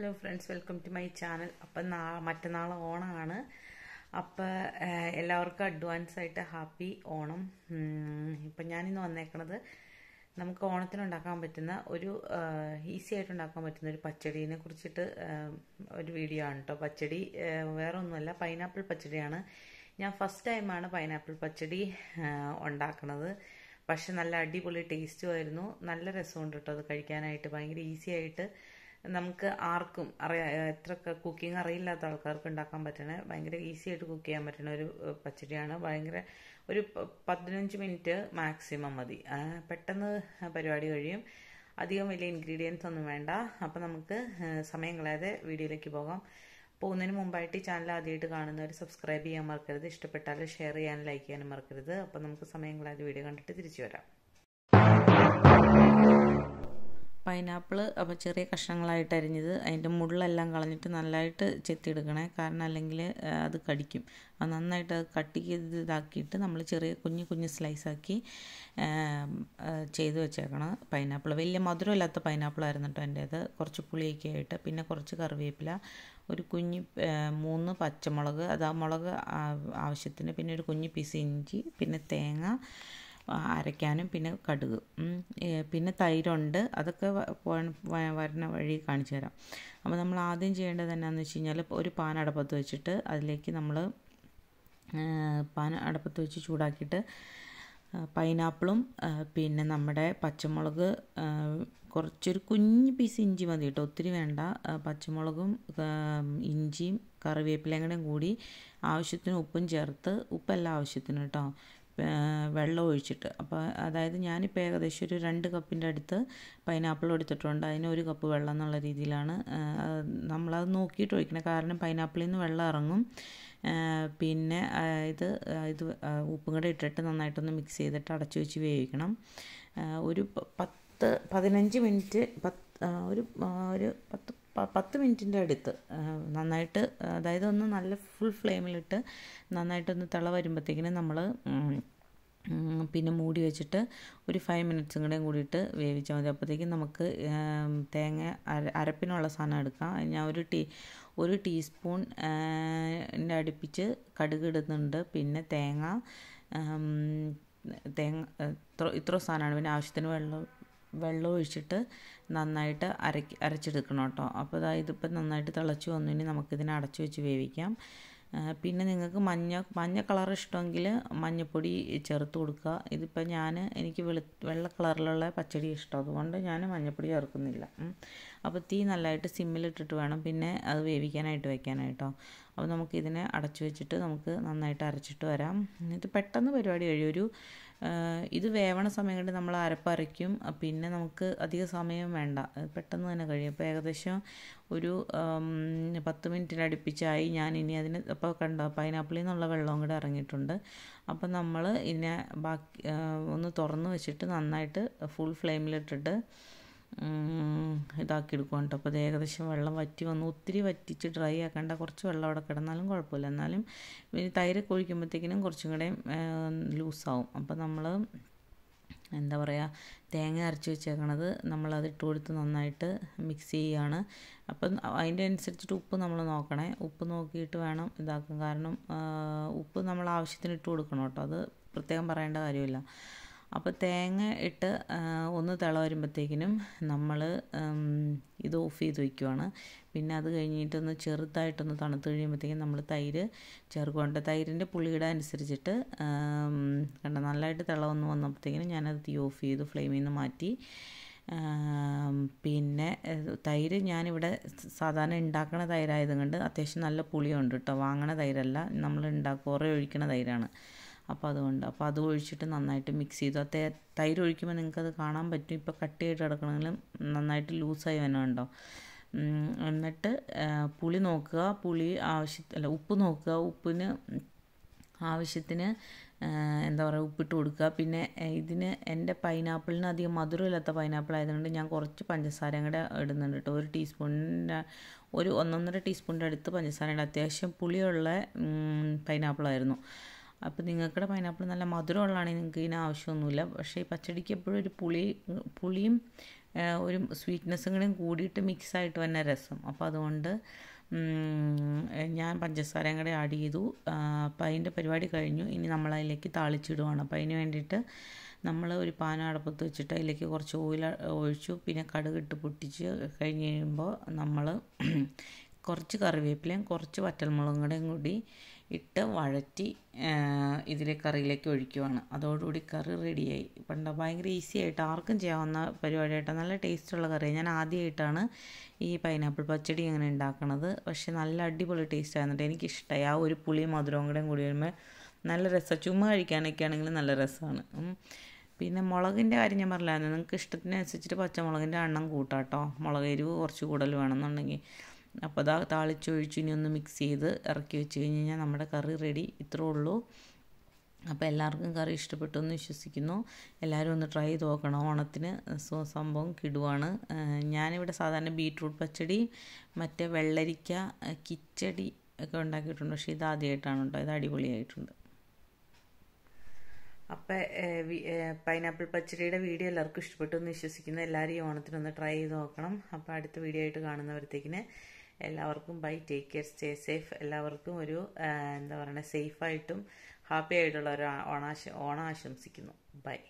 hello friends welcome to my channel അപ്പം നാ മറ്റന്നാൾ ഓണമാണ് അപ്പോൾ എല്ലാവർക്കും അഡ്വാൻസ് ആയിട്ട് ഹാപ്പി ഓണം ഇപ്പം ഞാനിന്ന് വന്നേക്കണത് നമുക്ക് ഓണത്തിനുണ്ടാക്കാൻ പറ്റുന്ന ഒരു ഈസി ആയിട്ട് ഉണ്ടാക്കാൻ പറ്റുന്ന ഒരു പച്ചടീനെ കുറിച്ചിട്ട് ഒരു വീഡിയോ ആണ് കേട്ടോ പച്ചടി വേറെ ഒന്നുമല്ല പൈനാപ്പിൾ പച്ചടിയാണ് ഞാൻ ഫസ്റ്റ് ടൈമാണ് പൈനാപ്പിൾ പച്ചടി ഉണ്ടാക്കുന്നത് പക്ഷെ നല്ല അടിപൊളി ടേസ്റ്റും ആയിരുന്നു നല്ല രസമുണ്ട് കേട്ടോ അത് കഴിക്കാനായിട്ട് ഭയങ്കര ഈസി ആയിട്ട് നമുക്ക് ആർക്കും അറിയാം എത്ര കുക്കിംഗ് അറിയില്ലാത്ത ആൾക്കാർക്ക് ഉണ്ടാക്കാൻ പറ്റണ ഭയങ്കര ഈസി ആയിട്ട് കുക്ക് ചെയ്യാൻ പറ്റുന്ന ഒരു പച്ചടിയാണ് ഭയങ്കര ഒരു പതിനഞ്ച് മിനിറ്റ് മാക്സിമം മതി പെട്ടെന്ന് പരിപാടി കഴിയും അധികം വലിയ ഇൻഗ്രീഡിയൻസ് ഒന്നും വേണ്ട അപ്പോൾ നമുക്ക് സമയം കളയാതെ വീഡിയോയിലേക്ക് പോകാം പോകുന്നതിന് മുമ്പായിട്ട് ഈ ചാനൽ ആദ്യമായിട്ട് കാണുന്നവർ സബ്സ്ക്രൈബ് ചെയ്യാൻ മറക്കരുത് ഇഷ്ടപ്പെട്ടാൽ ഷെയർ ചെയ്യാനും ലൈക്ക് ചെയ്യാനും മറക്കരുത് അപ്പോൾ നമുക്ക് സമയം കളയാതെ വീഡിയോ കണ്ടിട്ട് തിരിച്ചു വരാം പൈനാപ്പിൾ അപ്പോൾ ചെറിയ കഷ്ണങ്ങളായിട്ട് അരിഞ്ഞത് അതിൻ്റെ മുള്ളെല്ലാം കളഞ്ഞിട്ട് നല്ലതായിട്ട് ചെത്തിയെടുക്കണേ കാരണം അല്ലെങ്കിൽ അത് കടിക്കും അത് നന്നായിട്ട് കട്ട് ചെയ്ത് ഇതാക്കിയിട്ട് നമ്മൾ ചെറിയ കുഞ്ഞു കുഞ്ഞു സ്ലൈസാക്കി ചെയ്ത് വെച്ചേക്കണം പൈനാപ്പിൾ വലിയ മധുരമില്ലാത്ത പൈനാപ്പിൾ ആയിരുന്നു കേട്ടോ എൻ്റേത് കുറച്ച് പുളിയൊക്കെ ആയിട്ട് പിന്നെ കുറച്ച് കറിവേപ്പില ഒരു കുഞ്ഞ് മൂന്ന് പച്ചമുളക് അത് ആ മുളക് ആവശ്യത്തിന് പിന്നെ ഒരു കുഞ്ഞ് പീസ് ഇഞ്ചി പിന്നെ തേങ്ങ അരയ്ക്കാനും പിന്നെ കടുക് പിന്നെ തൈരുണ്ട് അതൊക്കെ വരണ വഴി കാണിച്ചു തരാം അപ്പോൾ നമ്മൾ ആദ്യം ചെയ്യേണ്ടത് എന്നാന്ന് വെച്ച് കഴിഞ്ഞാൽ ഒരു പാൻ അടപ്പത്ത് വെച്ചിട്ട് അതിലേക്ക് നമ്മൾ പാൻ അടപ്പത്ത് വെച്ച് ചൂടാക്കിയിട്ട് പൈനാപ്പിളും പിന്നെ നമ്മുടെ പച്ചമുളക് കുറച്ചൊരു കുഞ്ഞ് പീസ് ഇഞ്ചി മതി കേട്ടോ ഒത്തിരി വേണ്ട പച്ചമുളകും ഇഞ്ചിയും കറിവേപ്പിലയും കൂടി ആവശ്യത്തിന് ഉപ്പും ചേർത്ത് ഉപ്പെല്ലാം ആവശ്യത്തിന് കേട്ടോ വെള്ളം ഒഴിച്ചിട്ട് അപ്പോൾ അതായത് ഞാനിപ്പോൾ ഏകദേശം ഒരു രണ്ട് കപ്പിൻ്റെ അടുത്ത് പൈനാപ്പിൾ എടുത്തിട്ടുണ്ട് അതിന് ഒരു കപ്പ് വെള്ളം എന്നുള്ള രീതിയിലാണ് നമ്മളത് നോക്കിയിട്ട് ഒഴിക്കണം കാരണം പൈനാപ്പിളിൽ നിന്ന് വെള്ളം ഇറങ്ങും പിന്നെ ഇത് ഇത് ഉപ്പും കൂടെ ഇട്ടിട്ട് നന്നായിട്ടൊന്ന് മിക്സ് ചെയ്തിട്ട് അടച്ചു വെച്ച് വേവിക്കണം ഒരു പത്ത് പതിനഞ്ച് മിനിറ്റ് പത്ത് ഒരു ഒരു പത്ത് പത്ത് മിനിറ്റിൻ്റെ അടുത്ത് നന്നായിട്ട് അതായത് ഒന്ന് നല്ല ഫുൾ ഫ്ലെയിമിലിട്ട് നന്നായിട്ടൊന്ന് തിള വരുമ്പോഴത്തേക്കിന് നമ്മൾ പിന്നെ മൂടി വെച്ചിട്ട് ഒരു ഫൈവ് മിനിറ്റ്സും കൂടെയും കൂടിയിട്ട് വേവിച്ചാൽ മതി അപ്പോഴത്തേക്കും നമുക്ക് തേങ്ങ അരപ്പിനുള്ള സാധനം എടുക്കാം ഞാൻ ഒരു ടീ ഒരു ടീസ്പൂൺ അടുപ്പിച്ച് കടുക് ഇടുന്നുണ്ട് പിന്നെ തേങ്ങ തേങ്ങ ഇത്ര ഇത്ര സാധനമാണ് പിന്നെ ആവശ്യത്തിന് വെള്ളം വെള്ളം ഒഴിച്ചിട്ട് നന്നായിട്ട് അരക്കി അരച്ചെടുക്കണം കേട്ടോ അപ്പോൾ അതായത് ഇതിപ്പോൾ നന്നായിട്ട് തിളച്ച് വന്നു ഇനി നമുക്കിതിനെ അടച്ചു വെച്ച് വേവിക്കാം പിന്നെ നിങ്ങൾക്ക് മഞ്ഞ മഞ്ഞ കളർ ഇഷ്ടമെങ്കിൽ മഞ്ഞൾപ്പൊടി ചേർത്ത് കൊടുക്കുക ഇതിപ്പോൾ ഞാൻ എനിക്ക് വെളു വെള്ള കളറിലുള്ള പച്ചടി ഇഷ്ടം അതുകൊണ്ട് ഞാൻ മഞ്ഞൾപ്പൊടി ചേർക്കുന്നില്ല അപ്പോൾ തീ നല്ലതായിട്ട് സിമ്മിലിട്ടിട്ട് വേണം പിന്നെ അത് വേവിക്കാനായിട്ട് വെക്കാനായിട്ടോ അപ്പോൾ നമുക്ക് ഇതിനെ അടച്ചു വെച്ചിട്ട് നമുക്ക് നന്നായിട്ട് അരച്ചിട്ട് വരാം ഇത് പെട്ടെന്ന് പരിപാടി കഴിയും ഒരു ഇത് വേവണ സമയങ്ങളിൽ നമ്മൾ അരപ്പരയ്ക്കും പിന്നെ നമുക്ക് അധിക സമയം വേണ്ട പെട്ടെന്ന് തന്നെ കഴിയും അപ്പോൾ ഏകദേശം ഒരു പത്ത് മിനിറ്റിലടുപ്പിച്ചായി ഞാൻ ഇനി അതിന് അപ്പോൾ കണ്ട പൈനാപ്പിളിൽ നിന്നുള്ള വെള്ളവും കൂടെ ഇറങ്ങിയിട്ടുണ്ട് അപ്പം നമ്മൾ ഇതിനെ ബാക്കി ഒന്ന് തുറന്ന് വെച്ചിട്ട് നന്നായിട്ട് ഫുൾ ഫ്ലെയിമിലിട്ടിട്ട് ഇതാക്കിയെടുക്കുകയാണ് കേട്ടോ അപ്പോൾ അത് ഏകദേശം വെള്ളം വറ്റി വന്നു ഒത്തിരി വറ്റിച്ച് ഡ്രൈ ആക്കേണ്ട കുറച്ച് വെള്ളം അവിടെ കിടന്നാലും കുഴപ്പമില്ല എന്നാലും തൈരൊക്കെ ഒഴിക്കുമ്പോഴത്തേക്കിനും കുറച്ചും കൂടെ ലൂസാവും അപ്പോൾ നമ്മൾ എന്താ പറയുക തേങ്ങ അരച്ച് വെച്ചേക്കണത് നമ്മളത് ഇട്ട് കൊടുത്ത് നന്നായിട്ട് മിക്സ് ചെയ്യുകയാണ് അപ്പം അതിൻ്റെ അനുസരിച്ചിട്ട് ഉപ്പ് നമ്മൾ നോക്കണേ ഉപ്പ് നോക്കിയിട്ട് വേണം ഇതാക്കാൻ കാരണം ഉപ്പ് നമ്മൾ ആവശ്യത്തിന് ഇട്ട് കൊടുക്കണം കേട്ടോ അത് പ്രത്യേകം പറയേണ്ട കാര്യമില്ല അപ്പോൾ തേങ്ങ ഇട്ട് ഒന്ന് തിള വരുമ്പോഴത്തേക്കിനും നമ്മൾ ഇത് ഓഫ് ചെയ്ത് വയ്ക്കുവാണ് പിന്നെ അത് കഴിഞ്ഞിട്ടൊന്ന് ചെറുതായിട്ടൊന്ന് തണുത്ത് കഴിയുമ്പോഴത്തേക്കും നമ്മൾ തൈര് ചേർക്കുന്നുണ്ട് തൈരിൻ്റെ പുളിയുടെ അനുസരിച്ചിട്ട് കണ്ട നല്ലതായിട്ട് തിള ഒന്ന് വന്നപ്പോഴത്തേക്കിനും ഞാനത് തീ ഓഫ് ചെയ്തു ഫ്ലെയിമിൽ നിന്ന് മാറ്റി പിന്നെ തൈര് ഞാനിവിടെ സാധാരണ ഉണ്ടാക്കുന്ന തൈരായത് കൊണ്ട് അത്യാവശ്യം നല്ല പുളിയുണ്ട് കേട്ടോ വാങ്ങണ തൈരല്ല നമ്മൾ ഉണ്ടാക്കുക കുറേ ഒഴിക്കണ തൈരാണ് അപ്പോൾ അതുകൊണ്ട് അപ്പോൾ അത് ഒഴിച്ചിട്ട് നന്നായിട്ട് മിക്സ് ചെയ്തു അത് തൈര് ഒഴിക്കുമ്പോൾ നിങ്ങൾക്കത് കാണാൻ പറ്റും ഇപ്പോൾ ചെയ്ത് കിടക്കണമെങ്കിലും നന്നായിട്ട് ലൂസായി വരണം എന്നിട്ട് പുളി നോക്കുക പുളി ആവശ്യത്തിൽ അല്ല ഉപ്പ് നോക്കുക ഉപ്പിന് ആവശ്യത്തിന് എന്താ പറയുക ഉപ്പിട്ട് കൊടുക്കുക പിന്നെ ഇതിന് എൻ്റെ പൈനാപ്പിളിന് അധികം മധുരമില്ലാത്ത പൈനാപ്പിൾ ആയതുകൊണ്ട് ഞാൻ കുറച്ച് പഞ്ചസാരയും കൂടെ ഇടുന്നുണ്ട് കേട്ടോ ഒരു ടീസ്പൂണിൻ്റെ ഒരു ഒന്നൊന്നര ടീസ്പൂണിൻ്റെ അടുത്ത് പഞ്ചസാരയുടെ അത്യാവശ്യം പുളിയുള്ള പൈനാപ്പിളായിരുന്നു അപ്പോൾ നിങ്ങൾക്കുടെ പൈനാപ്പിൾ നല്ല മധുരമുള്ളതാണെങ്കിൽ നിങ്ങൾക്ക് ഇതിന് ആവശ്യമൊന്നുമില്ല പക്ഷേ ഈ പച്ചടിക്ക് എപ്പോഴും ഒരു പുളി പുളിയും ഒരു സ്വീറ്റ്നെസ്സും കൂടെയും കൂടിയിട്ട് മിക്സായിട്ട് തന്നെ രസം അപ്പോൾ അതുകൊണ്ട് ഞാൻ പഞ്ചസാരയും കൂടെ ആഡ് ചെയ്തു അപ്പം അതിൻ്റെ പരിപാടി കഴിഞ്ഞു ഇനി നമ്മൾ അതിലേക്ക് താളിച്ചിടുവാണ് അപ്പം അതിന് വേണ്ടിയിട്ട് നമ്മൾ ഒരു പാന അടപ്പത്ത് വെച്ചിട്ട് അതിലേക്ക് കുറച്ച് ഓയിൽ ഒഴിച്ചു പിന്നെ കടുകിട്ട് പൊട്ടിച്ച് കഴിഞ്ഞ് കഴിയുമ്പോൾ നമ്മൾ കുറച്ച് കറിവേപ്പിലയും കുറച്ച് വറ്റൽമുളകും കൂടെയും കൂടി ഇട്ട് വഴറ്റി ഇതിലെ കറിയിലേക്ക് ഒഴിക്കുവാണ് അതോടുകൂടി കറി റെഡിയായി പണ്ട് ഭയങ്കര ഈസി ആയിട്ട് ആർക്കും ചെയ്യാവുന്ന പരിപാടിയായിട്ട് നല്ല ടേസ്റ്റുള്ള കറിയാണ് ഞാൻ ആദ്യമായിട്ടാണ് ഈ പൈനാപ്പിൾ പച്ചടി അങ്ങനെ ഉണ്ടാക്കുന്നത് പക്ഷേ നല്ല അടിപൊളി ടേസ്റ്റ് ആയിരുന്നു എനിക്കിഷ്ടമായി ആ ഒരു പുളി മധുരവും കൂടെയും കൂടി വരുമ്പോൾ നല്ല രസമാണ് ചുമ്മാ കഴിക്കാനൊക്കെ ആണെങ്കിൽ നല്ല രസമാണ് പിന്നെ മുളകിൻ്റെ കാര്യം ഞാൻ പറഞ്ഞായിരുന്നു നിങ്ങൾക്ക് ഇഷ്ടത്തിനനുസരിച്ചിട്ട് പച്ചമുളകിൻ്റെ എണ്ണം കൂട്ടാട്ടോ മുളക് എരിവ് കുറച്ച് കൂടുതൽ വേണമെന്നുണ്ടെങ്കിൽ അപ്പോൾ അതാ താളിച്ചൊഴിച്ച് ഇനി ഒന്ന് മിക്സ് ചെയ്ത് ഇറക്കി വെച്ച് കഴിഞ്ഞ് കഴിഞ്ഞാൽ നമ്മുടെ കറി റെഡി ഇത്രേ ഉള്ളൂ അപ്പോൾ എല്ലാവർക്കും കറി ഇഷ്ടപ്പെട്ടു എന്ന് വിശ്വസിക്കുന്നു എല്ലാവരും ഒന്ന് ട്രൈ ചെയ്ത് നോക്കണം ഓണത്തിന് സംഭവം കിടുവാണ് ഞാനിവിടെ സാധാരണ ബീട്രൂട്ട് പച്ചടി മറ്റേ വെള്ളരിക്ക കിച്ചടി ഒക്കെ ഉണ്ടാക്കിയിട്ടുണ്ട് പക്ഷേ ഇത് ആദ്യമായിട്ടാണ് കേട്ടോ ഇത് അടിപൊളിയായിട്ടുണ്ട് അപ്പോൾ പൈനാപ്പിൾ പച്ചടിയുടെ വീഡിയോ എല്ലാവർക്കും ഇഷ്ടപ്പെട്ടു എന്ന് വിശ്വസിക്കുന്നു എല്ലാവരും ഈ ഓണത്തിനൊന്ന് ട്രൈ ചെയ്ത് നോക്കണം അപ്പോൾ അടുത്ത വീഡിയോ ആയിട്ട് കാണുന്നവരത്തേക്കിന് എല്ലാവർക്കും bye take care stay safe എല്ലാവർക്കും ഒരു എന്താ പറയുക സേഫായിട്ടും ഹാപ്പി ആയിട്ടുള്ള ഒരു ഓണാശ ഓണം ആശംസിക്കുന്നു ബൈ